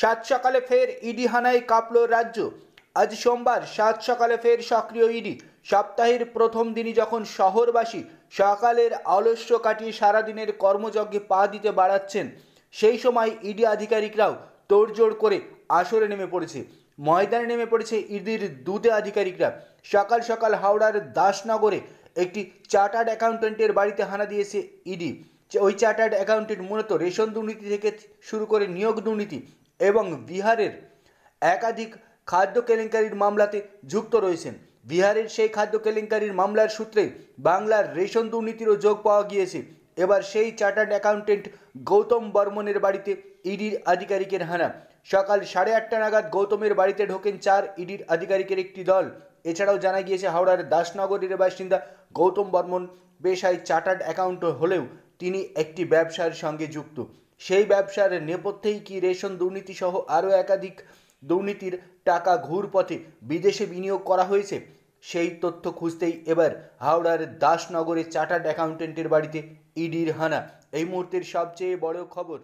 সাত সকালে ফের ইডি হানায় কাঁপল রাজ্য আজ সোমবার সাত সকালে ফের সক্রিয় ইডি সপ্তাহের প্রথম দিনই যখন শহরবাসী সকালের আলস্য কাটিয়ে সারাদিনের কর্মযজ্ঞে পা দিতে বাড়াচ্ছেন সেই সময় ইডি আধিকারিকরাও তোড়জোড় করে আসরে নেমে পড়েছে ময়দানে নেমে পড়েছে ইডির দুতে আধিকারিকরা সকাল সকাল হাওড়ার দাসনগরে একটি চার্টার্ড অ্যাকাউন্টেন্টের বাড়িতে হানা দিয়েছে ইডি ওই চার্টার্ড অ্যাকাউন্টেন্ট মূলত রেশন দুর্নীতি থেকে শুরু করে নিয়োগ দুর্নীতি এবং বিহারের একাধিক খাদ্য কেলেঙ্কারির মামলাতে যুক্ত রয়েছেন বিহারের সেই খাদ্য কেলেঙ্কারির মামলার সূত্রে বাংলার রেশন দুর্নীতিরও যোগ পাওয়া গিয়েছে এবার সেই চার্টার্ড অ্যাকাউন্টেন্ট গৌতম বর্মনের বাড়িতে ইডির আধিকারিকের হানা সকাল সাড়ে আটটা নাগাদ গৌতমের বাড়িতে ঢোকেন চার ইডির আধিকারিকের একটি দল এছাড়াও জানা গিয়েছে হাওড়ার দাসনগরের বাসিন্দা গৌতম বর্মন পেশায় চার্টার্ড অ্যাকাউন্ট হলেও তিনি একটি ব্যবসার সঙ্গে যুক্ত সেই ব্যবসার নেপথ্যেই কি রেশন দুর্নীতিসহ আরও একাধিক দুর্নীতির টাকা ঘুরপথে বিদেশে বিনিয়োগ করা হয়েছে সেই তথ্য খুঁজতেই এবার হাওড়ার দাসনগরে চার্টার্ড অ্যাকাউন্টেন্টের বাড়িতে ইডির হানা এই মুহূর্তের সবচেয়ে বড় খবর